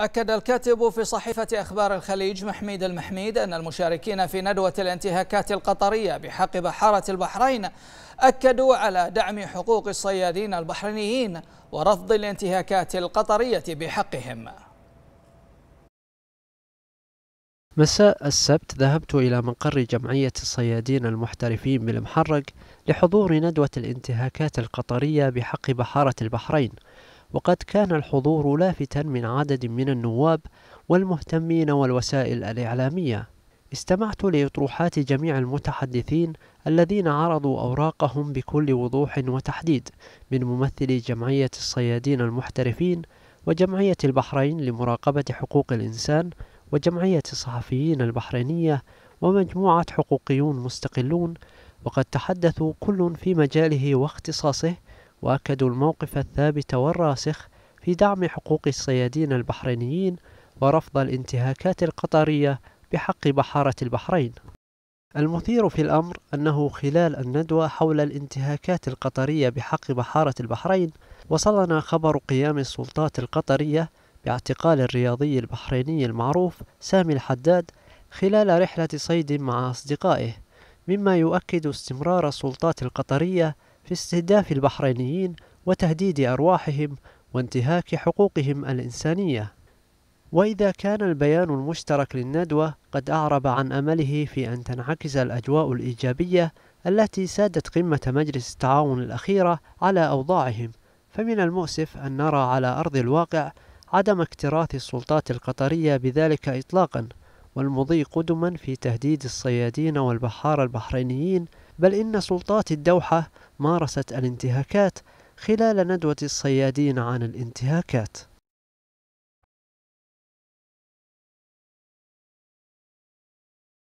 أكد الكاتب في صحيفة أخبار الخليج محميد المحميد أن المشاركين في ندوة الانتهاكات القطرية بحق بحارة البحرين أكدوا على دعم حقوق الصيادين البحرينيين ورفض الانتهاكات القطرية بحقهم مساء السبت ذهبت إلى مقر جمعية الصيادين المحترفين بالمحرق لحضور ندوة الانتهاكات القطرية بحق بحارة البحرين وقد كان الحضور لافتا من عدد من النواب والمهتمين والوسائل الإعلامية استمعت لأطروحات جميع المتحدثين الذين عرضوا أوراقهم بكل وضوح وتحديد من ممثلي جمعية الصيادين المحترفين وجمعية البحرين لمراقبة حقوق الإنسان وجمعية الصحفيين البحرينية ومجموعة حقوقيون مستقلون وقد تحدثوا كل في مجاله واختصاصه وأكدوا الموقف الثابت والراسخ في دعم حقوق الصيادين البحرينيين ورفض الانتهاكات القطرية بحق بحارة البحرين المثير في الأمر أنه خلال الندوة حول الانتهاكات القطرية بحق بحارة البحرين وصلنا خبر قيام السلطات القطرية باعتقال الرياضي البحريني المعروف سامي الحداد خلال رحلة صيد مع أصدقائه مما يؤكد استمرار السلطات القطرية في استهداف البحرينيين وتهديد أرواحهم وانتهاك حقوقهم الإنسانية وإذا كان البيان المشترك للندوة قد أعرب عن أمله في أن تنعكس الأجواء الإيجابية التي سادت قمة مجلس التعاون الأخيرة على أوضاعهم فمن المؤسف أن نرى على أرض الواقع عدم اكتراث السلطات القطرية بذلك إطلاقا والمضي قدما في تهديد الصيادين والبحار البحرينيين بل إن سلطات الدوحة مارست الانتهاكات خلال ندوة الصيادين عن الانتهاكات